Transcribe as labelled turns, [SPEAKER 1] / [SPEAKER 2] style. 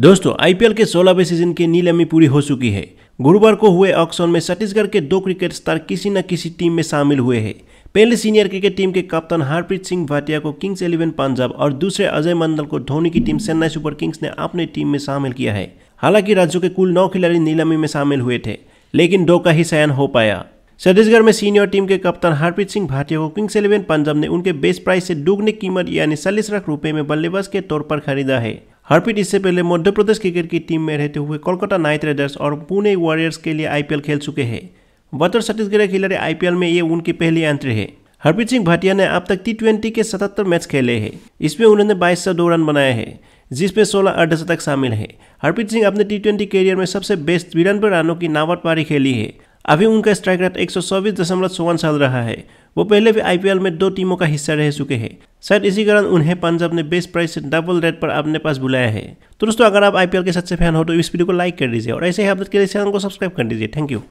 [SPEAKER 1] दोस्तों आईपीएल के सोलहवें सीजन की नीलामी पूरी हो चुकी है गुरुवार को हुए ऑक्शन में छत्तीसगढ़ के दो क्रिकेट स्टार किसी न किसी टीम में शामिल हुए हैं पहले सीनियर क्रिकेट टीम के कप्तान हरप्रीत सिंह भाटिया को किंग्स इलेवन पंजाब और दूसरे अजय मंडल को धोनी की टीम चेन्नई सुपर किंग्स ने अपने टीम में शामिल किया है हालांकि राज्यों के कुल नौ खिलाड़ी नीलामी में शामिल हुए थे लेकिन दो का ही चयन हो पाया छत्तीसगढ़ में सीनियर टीम के कप्तान हरप्रीत सिंह भाटिया को किंग्स इलेवन पंजाब ने उनके बेस्ट प्राइस से दुगने कीमत यानी चालीस लाख रुपए में बल्लेबाज के तौर पर खरीदा है हरप्रीत इससे पहले मध्य प्रदेश क्रिकेट की टीम में रहते हुए कोलकाता नाइट राइडर्स और पुणे वॉरियर्स के लिए आई खेल चुके हैं बतौर छत्तीसगढ़ खिलाड़ी आईपीएल में ये उनकी पहली एंट्री है हरप्रीत सिंह भाटिया ने अब तक टी के सतहत्तर मैच खेले हैं इसमें उन्होंने बाईस सौ दो रन बनाए हैं जिसमें सोलह अर्धशतक शामिल है हरप्रीत सिंह अपने टी ट्वेंटी करियर में सबसे बेस्ट बिरानवे रनों की नावट पारी खेली है अभी उनका स्ट्राइक रेट एक साल रहा है वो पहले भी आईपीएल में दो टीमों का हिस्सा रह चुके हैं शायद इसी कारण उन्हें पंजाब ने बेस्ट प्राइस से डबल रेट पर अपने पास बुलाया है तो दोस्तों अगर आप आईपीएल के सच्चे फैन हो तो इस वीडियो को लाइक कर दीजिए और ऐसे ही अपडेट के लिए चैनल को सब्सक्राइब कर दीजिए थैंक यू